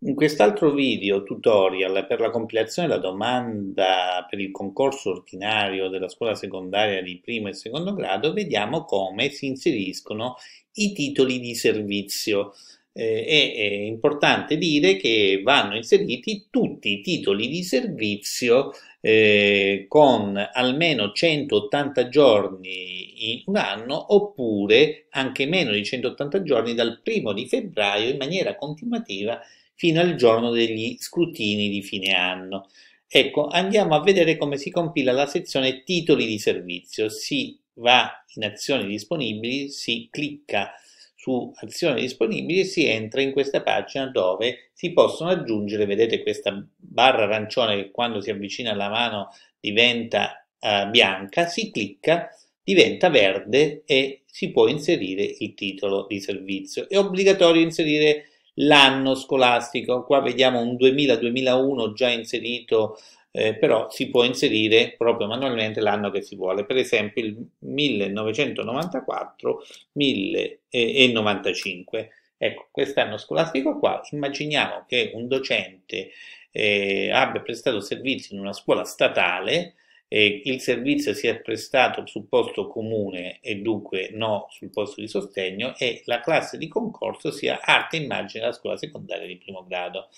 In quest'altro video tutorial per la compilazione della domanda per il concorso ordinario della scuola secondaria di primo e secondo grado vediamo come si inseriscono i titoli di servizio. Eh, è, importante dire che vanno inseriti tutti i titoli di servizio eh, con almeno 180 giorni in un anno oppure anche meno di 180 giorni dal primo di febbraio in maniera continuativa fino al giorno degli scrutini di fine anno. Ecco, andiamo a vedere come si compila la sezione titoli di servizio. Si va in azioni disponibili, si clicca su azioni disponibili e si entra in questa pagina dove si possono aggiungere, vedete questa barra arancione che quando si avvicina alla mano diventa eh, bianca, si clicca, diventa verde e si può inserire il titolo di servizio. È obbligatorio inserire l'anno scolastico. Qua vediamo un 2000-2001 già inserito, eh, però si può inserire proprio manualmente l'anno che si vuole, per esempio il 1994-1095. Ecco, quest'anno scolastico qua immaginiamo che un docente eh, abbia prestato servizio in una scuola statale eh, il servizio si è prestato sul posto comune e dunque no sul posto di sostegno e la classe di concorso sia arte e immagine della scuola secondaria di primo grado.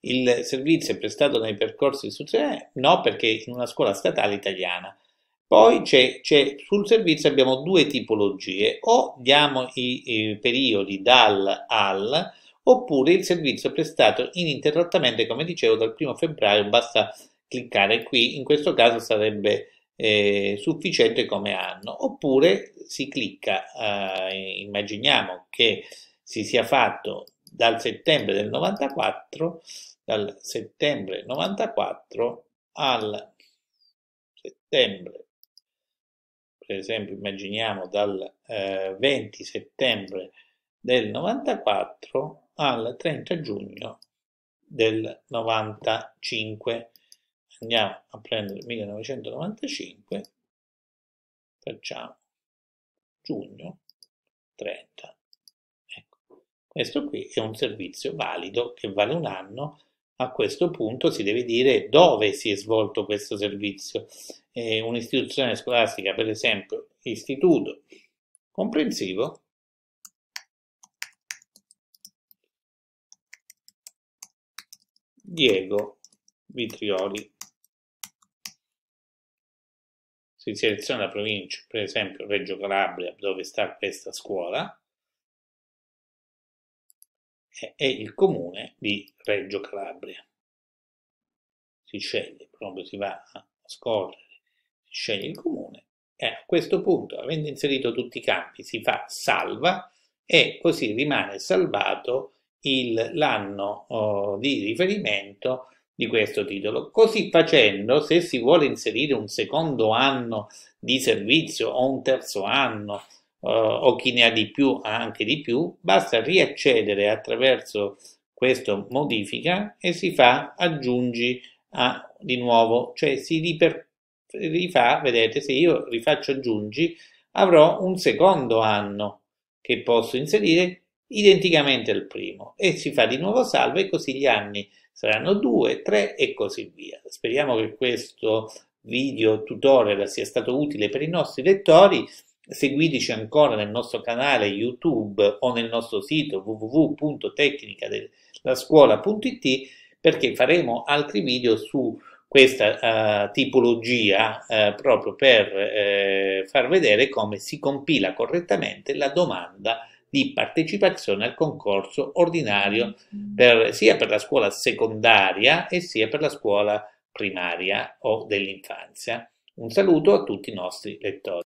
Il servizio è prestato nei percorsi istituzionali? No, perché in una scuola statale italiana. Poi c'è, c'è, sul servizio abbiamo due tipologie, o diamo i, i periodi dal al, oppure il servizio è prestato ininterrottamente, come dicevo, dal 1 febbraio, basta cliccare qui, in questo caso sarebbe eh, sufficiente come anno, oppure si clicca, eh, immaginiamo che si sia fatto dal settembre del 94, dal settembre 94 al settembre, per esempio immaginiamo dal eh, 20 settembre del 94 al 30 giugno del 95 andiamo a prendere 1995, facciamo giugno 30. Ecco. Questo qui è un servizio valido che vale un anno. A questo punto si deve dire dove si è svolto questo servizio. Eh, un'istituzione scolastica, per esempio, istituto comprensivo, Diego Vitrioli si seleziona la provincia, per esempio Reggio Calabria, dove sta questa scuola, e il comune di Reggio Calabria. Si sceglie, proprio si va a scorrere, si sceglie il comune e a questo punto, avendo inserito tutti i campi, si fa salva e così rimane salvato l'anno oh, di riferimento di questo titolo. Così facendo, se si vuole inserire un secondo anno di servizio o un terzo anno eh, o chi ne ha di più ha anche di più, basta riaccedere attraverso questo modifica e si fa aggiungi a di nuovo, cioè si riper, rifà, vedete, se io rifaccio aggiungi avrò un secondo anno che posso inserire identicamente al primo e si fa di nuovo salvo e così gli anni saranno due, tre e così via. Speriamo che questo video tutorial sia stato utile per i nostri lettori. Seguiteci ancora nel nostro canale YouTube o nel nostro sito www.tecnicadellascuola.it perché faremo altri video su questa uh, tipologia uh, proprio per uh, far vedere come si compila correttamente la domanda di partecipazione al concorso ordinario per, sia per la scuola secondaria e sia per la scuola primaria o dell'infanzia. Un saluto a tutti i nostri lettori.